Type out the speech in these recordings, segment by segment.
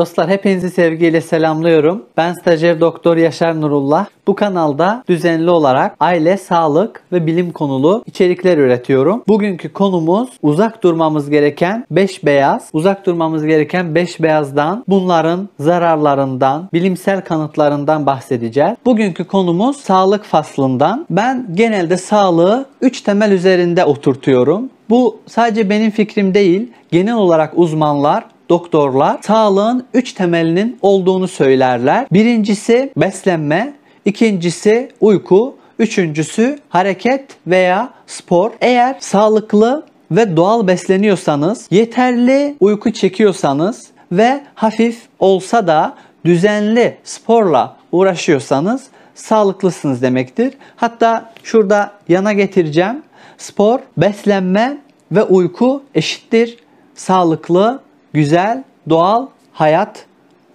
Dostlar hepinizi sevgiyle selamlıyorum. Ben stajyer doktor Yaşar Nurullah. Bu kanalda düzenli olarak aile, sağlık ve bilim konulu içerikler üretiyorum. Bugünkü konumuz uzak durmamız gereken 5 beyaz. Uzak durmamız gereken 5 beyazdan, bunların zararlarından, bilimsel kanıtlarından bahsedeceğiz. Bugünkü konumuz sağlık faslından. Ben genelde sağlığı 3 temel üzerinde oturtuyorum. Bu sadece benim fikrim değil, genel olarak uzmanlar doktorlar sağlığın 3 temelinin olduğunu söylerler. Birincisi beslenme, ikincisi uyku, üçüncüsü hareket veya spor. Eğer sağlıklı ve doğal besleniyorsanız, yeterli uyku çekiyorsanız ve hafif olsa da düzenli sporla uğraşıyorsanız sağlıklısınız demektir. Hatta şurada yana getireceğim. Spor, beslenme ve uyku eşittir sağlıklı güzel, doğal hayat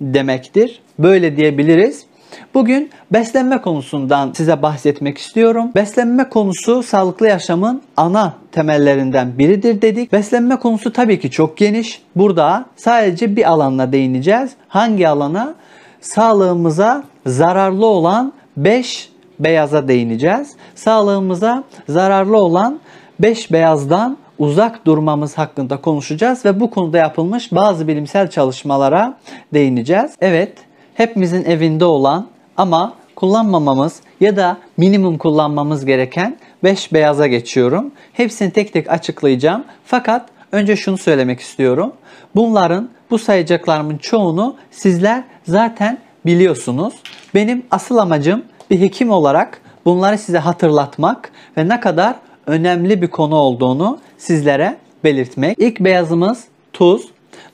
demektir. Böyle diyebiliriz. Bugün beslenme konusundan size bahsetmek istiyorum. Beslenme konusu sağlıklı yaşamın ana temellerinden biridir dedik. Beslenme konusu tabii ki çok geniş. Burada sadece bir alanla değineceğiz. Hangi alana? Sağlığımıza zararlı olan 5 beyaza değineceğiz. Sağlığımıza zararlı olan 5 beyazdan uzak durmamız hakkında konuşacağız ve bu konuda yapılmış bazı bilimsel çalışmalara değineceğiz. Evet, hepimizin evinde olan ama kullanmamamız ya da minimum kullanmamız gereken 5 beyaza geçiyorum. Hepsini tek tek açıklayacağım. Fakat önce şunu söylemek istiyorum. Bunların bu sayacaklarımın çoğunu sizler zaten biliyorsunuz. Benim asıl amacım bir hekim olarak bunları size hatırlatmak ve ne kadar önemli bir konu olduğunu sizlere belirtmek. İlk beyazımız tuz.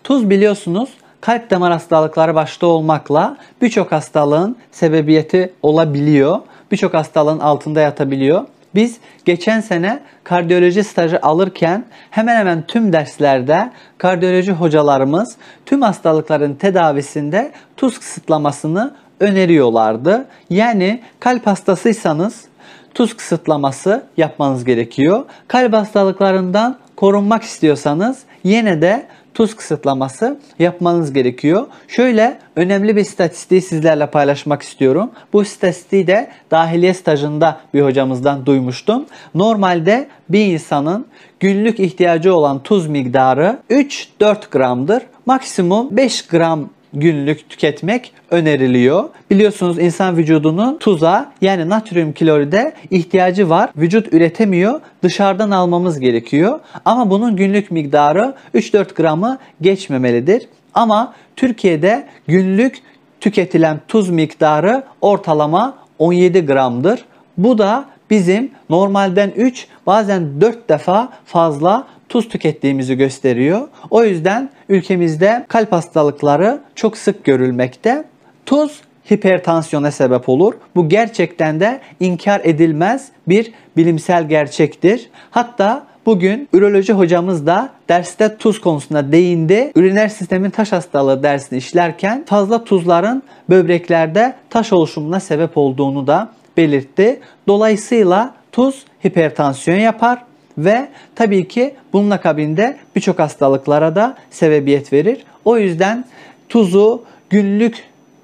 Tuz biliyorsunuz kalp damar hastalıkları başta olmakla birçok hastalığın sebebiyeti olabiliyor. Birçok hastalığın altında yatabiliyor. Biz geçen sene kardiyoloji stajı alırken hemen hemen tüm derslerde kardiyoloji hocalarımız tüm hastalıkların tedavisinde tuz kısıtlamasını öneriyorlardı. Yani kalp hastasıysanız tuz kısıtlaması yapmanız gerekiyor. Kalp hastalıklarından korunmak istiyorsanız yine de tuz kısıtlaması yapmanız gerekiyor. Şöyle önemli bir istatistiği sizlerle paylaşmak istiyorum. Bu istatistiği de dahiliye stajında bir hocamızdan duymuştum. Normalde bir insanın günlük ihtiyacı olan tuz miktarı 3-4 gramdır. Maksimum 5 gram günlük tüketmek öneriliyor. Biliyorsunuz insan vücudunun tuza yani natrium kloride ihtiyacı var. Vücut üretemiyor. Dışarıdan almamız gerekiyor. Ama bunun günlük miktarı 3-4 gramı geçmemelidir. Ama Türkiye'de günlük tüketilen tuz miktarı ortalama 17 gramdır. Bu da bizim normalden 3 bazen 4 defa fazla tuz tükettiğimizi gösteriyor. O yüzden ülkemizde kalp hastalıkları çok sık görülmekte. Tuz hipertansiyona sebep olur. Bu gerçekten de inkar edilmez bir bilimsel gerçektir. Hatta bugün üroloji hocamız da derste tuz konusuna değindi. Üriner sistemin taş hastalığı dersini işlerken fazla tuzların böbreklerde taş oluşumuna sebep olduğunu da belirtti. Dolayısıyla tuz hipertansiyon yapar ve tabii ki bunun akabinde birçok hastalıklara da sebebiyet verir. O yüzden tuzu günlük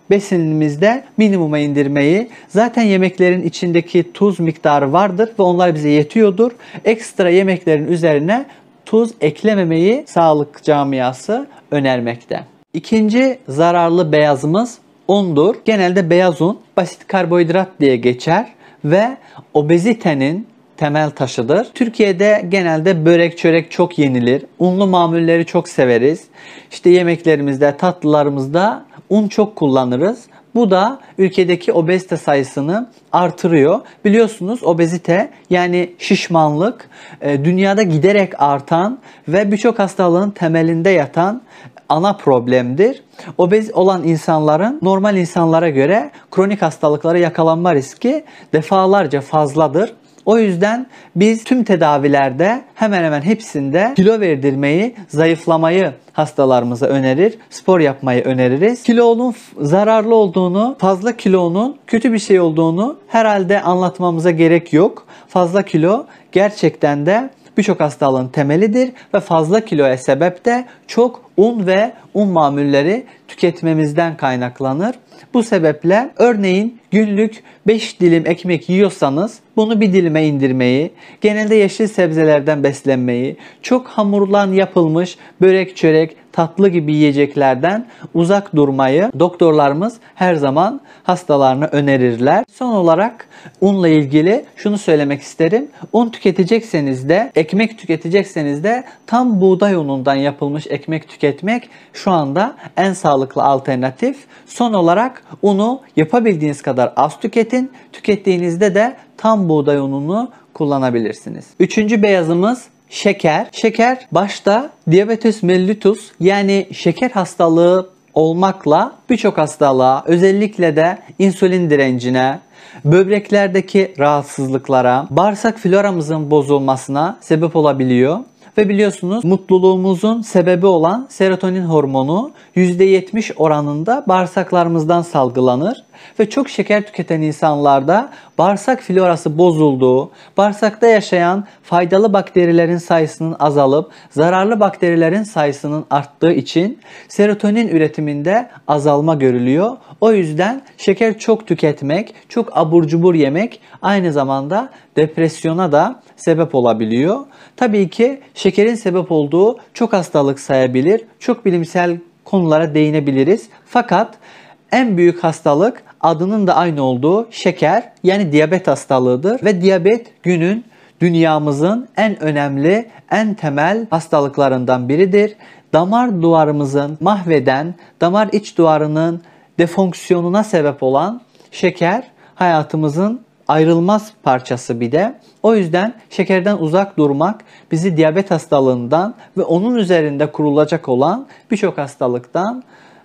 besinimizde minimuma indirmeyi, zaten yemeklerin içindeki tuz miktarı vardır ve onlar bize yetiyordur. Ekstra yemeklerin üzerine tuz eklememeyi sağlık camiası önermekte. İkinci zararlı beyazımız undur. Genelde beyaz un basit karbonhidrat diye geçer ve obezitenin temel taşıdır. Türkiye'de genelde börek çörek çok yenilir. Unlu mamulleri çok severiz. İşte yemeklerimizde, tatlılarımızda un çok kullanırız. Bu da ülkedeki obezite sayısını artırıyor. Biliyorsunuz obezite yani şişmanlık e, dünyada giderek artan ve birçok hastalığın temelinde yatan ana problemdir. Obez olan insanların normal insanlara göre kronik hastalıklara yakalanma riski defalarca fazladır. O yüzden biz tüm tedavilerde hemen hemen hepsinde kilo verdirmeyi, zayıflamayı hastalarımıza önerir. Spor yapmayı öneririz. Kilonun zararlı olduğunu, fazla kilonun kötü bir şey olduğunu herhalde anlatmamıza gerek yok. Fazla kilo gerçekten de birçok hastalığın temelidir ve fazla kiloya sebep de çok un ve un mamulleri tüketmemizden kaynaklanır. Bu sebeple örneğin günlük 5 dilim ekmek yiyorsanız bunu bir dilime indirmeyi, genelde yeşil sebzelerden beslenmeyi, çok hamurlan yapılmış börek çörek, tatlı gibi yiyeceklerden uzak durmayı doktorlarımız her zaman hastalarına önerirler. Son olarak unla ilgili şunu söylemek isterim. Un tüketecekseniz de, ekmek tüketecekseniz de tam buğday unundan yapılmış ekmek tüketmeyi tüketmek şu anda en sağlıklı alternatif. Son olarak unu yapabildiğiniz kadar az tüketin. Tükettiğinizde de tam buğday ununu kullanabilirsiniz. Üçüncü beyazımız şeker. Şeker başta diabetes mellitus yani şeker hastalığı olmakla birçok hastalığa özellikle de insülin direncine, böbreklerdeki rahatsızlıklara, bağırsak floramızın bozulmasına sebep olabiliyor. Ve biliyorsunuz mutluluğumuzun sebebi olan serotonin hormonu %70 oranında bağırsaklarımızdan salgılanır. Ve çok şeker tüketen insanlarda bağırsak florası bozulduğu, bağırsakta yaşayan faydalı bakterilerin sayısının azalıp zararlı bakterilerin sayısının arttığı için serotonin üretiminde azalma görülüyor. O yüzden şeker çok tüketmek, çok abur cubur yemek aynı zamanda depresyona da sebep olabiliyor. Tabii ki şekerin sebep olduğu çok hastalık sayabilir. Çok bilimsel konulara değinebiliriz. Fakat en büyük hastalık adının da aynı olduğu şeker yani diyabet hastalığıdır ve diyabet günün dünyamızın en önemli, en temel hastalıklarından biridir. Damar duvarımızın mahveden, damar iç duvarının defonksiyonuna sebep olan şeker hayatımızın ayrılmaz parçası bir de. O yüzden şekerden uzak durmak bizi diyabet hastalığından ve onun üzerinde kurulacak olan birçok hastalıktan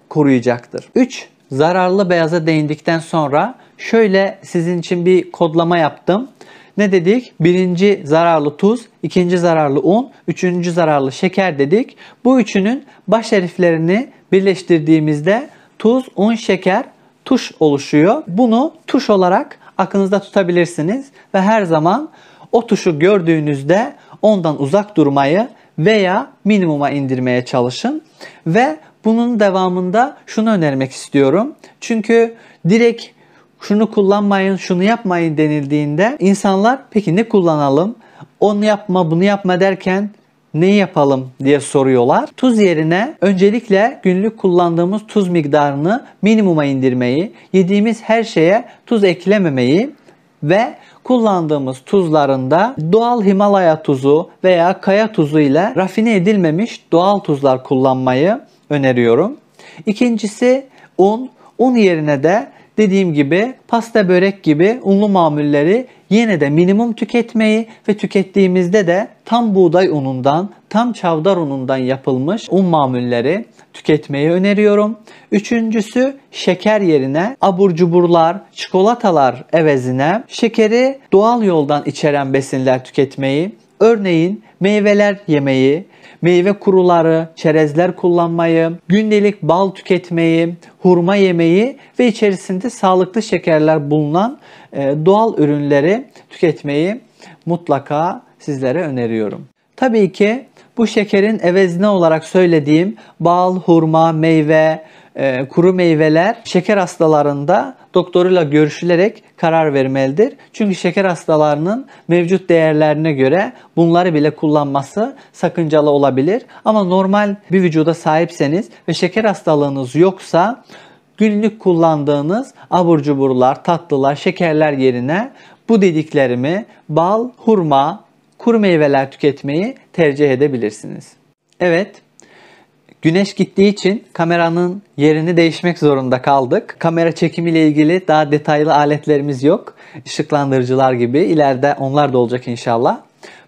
koruyacaktır. 3 zararlı beyaza değindikten sonra şöyle sizin için bir kodlama yaptım. Ne dedik? Birinci zararlı tuz, ikinci zararlı un, üçüncü zararlı şeker dedik. Bu üçünün baş harflerini birleştirdiğimizde tuz, un, şeker, tuş oluşuyor. Bunu tuş olarak aklınızda tutabilirsiniz ve her zaman o tuşu gördüğünüzde ondan uzak durmayı veya minimuma indirmeye çalışın ve bunun devamında şunu önermek istiyorum. Çünkü direkt şunu kullanmayın, şunu yapmayın denildiğinde insanlar peki ne kullanalım? Onu yapma, bunu yapma derken ne yapalım diye soruyorlar. Tuz yerine öncelikle günlük kullandığımız tuz miktarını minimuma indirmeyi, yediğimiz her şeye tuz eklememeyi ve kullandığımız tuzlarında doğal Himalaya tuzu veya kaya tuzu ile rafine edilmemiş doğal tuzlar kullanmayı öneriyorum. İkincisi un. Un yerine de dediğim gibi pasta börek gibi unlu mamulleri yine de minimum tüketmeyi ve tükettiğimizde de tam buğday unundan, tam çavdar unundan yapılmış un mamulleri tüketmeyi öneriyorum. Üçüncüsü şeker yerine abur cuburlar, çikolatalar evezine şekeri doğal yoldan içeren besinler tüketmeyi Örneğin meyveler yemeyi, meyve kuruları, çerezler kullanmayı, gündelik bal tüketmeyi, hurma yemeyi ve içerisinde sağlıklı şekerler bulunan e, doğal ürünleri tüketmeyi mutlaka sizlere öneriyorum. Tabii ki bu şekerin evezine olarak söylediğim bal, hurma, meyve, e, kuru meyveler şeker hastalarında doktoruyla görüşülerek karar vermelidir. Çünkü şeker hastalarının mevcut değerlerine göre bunları bile kullanması sakıncalı olabilir. Ama normal bir vücuda sahipseniz ve şeker hastalığınız yoksa günlük kullandığınız abur cuburlar, tatlılar, şekerler yerine bu dediklerimi bal, hurma, kuru meyveler tüketmeyi tercih edebilirsiniz. Evet, Güneş gittiği için kameranın yerini değişmek zorunda kaldık. Kamera çekimiyle ilgili daha detaylı aletlerimiz yok. Işıklandırıcılar gibi ileride onlar da olacak inşallah.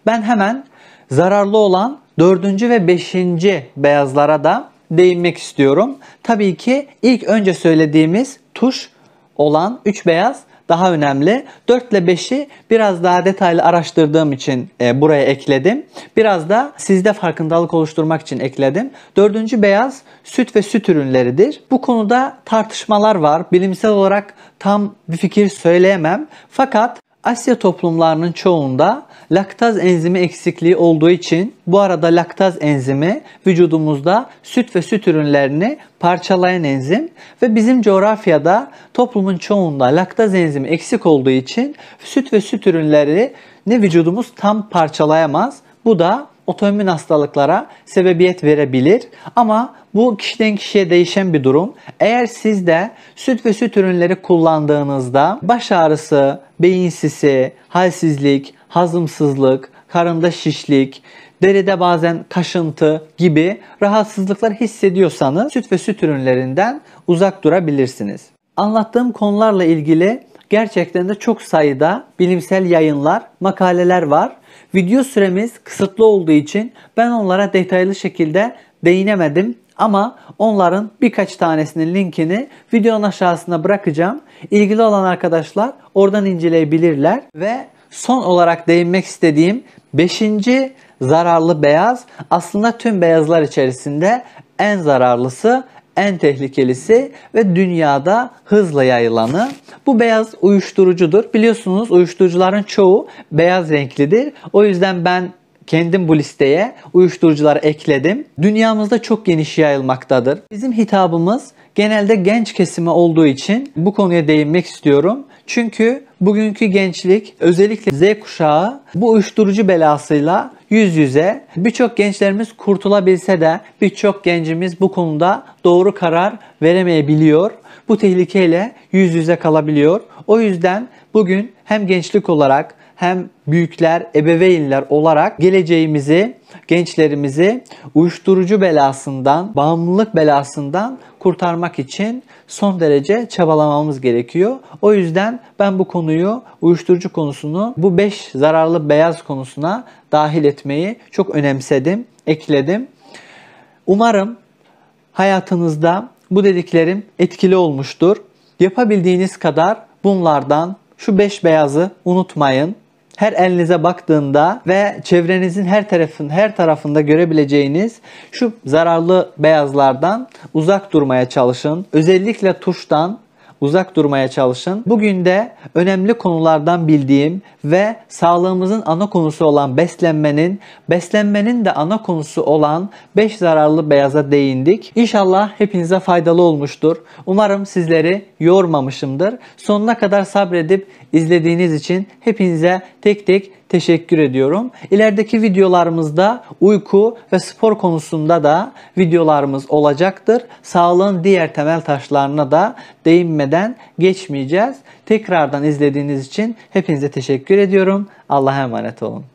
Ben hemen zararlı olan dördüncü ve beşinci beyazlara da değinmek istiyorum. Tabii ki ilk önce söylediğimiz tuş olan 3 beyaz daha önemli. 4 ile 5'i biraz daha detaylı araştırdığım için e, buraya ekledim. Biraz da sizde farkındalık oluşturmak için ekledim. Dördüncü beyaz süt ve süt ürünleridir. Bu konuda tartışmalar var. Bilimsel olarak tam bir fikir söyleyemem. Fakat Asya toplumlarının çoğunda laktaz enzimi eksikliği olduğu için bu arada laktaz enzimi vücudumuzda süt ve süt ürünlerini parçalayan enzim ve bizim coğrafyada toplumun çoğunda laktaz enzimi eksik olduğu için süt ve süt ürünlerini ne vücudumuz tam parçalayamaz. Bu da otoimmün hastalıklara sebebiyet verebilir. Ama bu kişiden kişiye değişen bir durum. Eğer siz de süt ve süt ürünleri kullandığınızda baş ağrısı, beyin sisi, halsizlik, hazımsızlık, karında şişlik, deride bazen kaşıntı gibi rahatsızlıklar hissediyorsanız süt ve süt ürünlerinden uzak durabilirsiniz. Anlattığım konularla ilgili gerçekten de çok sayıda bilimsel yayınlar, makaleler var. Video süremiz kısıtlı olduğu için ben onlara detaylı şekilde değinemedim ama onların birkaç tanesinin linkini videonun aşağısına bırakacağım. İlgili olan arkadaşlar oradan inceleyebilirler ve son olarak değinmek istediğim 5. zararlı beyaz aslında tüm beyazlar içerisinde en zararlısı en tehlikelisi ve dünyada hızla yayılanı. Bu beyaz uyuşturucudur. Biliyorsunuz uyuşturucuların çoğu beyaz renklidir. O yüzden ben kendim bu listeye uyuşturucular ekledim. Dünyamızda çok geniş yayılmaktadır. Bizim hitabımız genelde genç kesime olduğu için bu konuya değinmek istiyorum. Çünkü Bugünkü gençlik özellikle Z kuşağı bu uyuşturucu belasıyla yüz yüze. Birçok gençlerimiz kurtulabilse de birçok gencimiz bu konuda doğru karar veremeyebiliyor. Bu tehlikeyle yüz yüze kalabiliyor. O yüzden bugün hem gençlik olarak hem büyükler, ebeveynler olarak geleceğimizi, gençlerimizi uyuşturucu belasından, bağımlılık belasından kurtarmak için son derece çabalamamız gerekiyor. O yüzden ben bu konuyu uyuşturucu konusunu bu 5 zararlı beyaz konusuna dahil etmeyi çok önemsedim, ekledim. Umarım hayatınızda bu dediklerim etkili olmuştur. Yapabildiğiniz kadar bunlardan şu 5 beyazı unutmayın her elinize baktığında ve çevrenizin her tarafın her tarafında görebileceğiniz şu zararlı beyazlardan uzak durmaya çalışın. Özellikle tuştan uzak durmaya çalışın. Bugün de önemli konulardan bildiğim ve sağlığımızın ana konusu olan beslenmenin, beslenmenin de ana konusu olan 5 zararlı beyaza değindik. İnşallah hepinize faydalı olmuştur. Umarım sizleri yormamışımdır. Sonuna kadar sabredip izlediğiniz için hepinize tek tek teşekkür ediyorum. İlerideki videolarımızda uyku ve spor konusunda da videolarımız olacaktır. Sağlığın diğer temel taşlarına da değinmeden geçmeyeceğiz. Tekrardan izlediğiniz için hepinize teşekkür ediyorum. Allah'a emanet olun.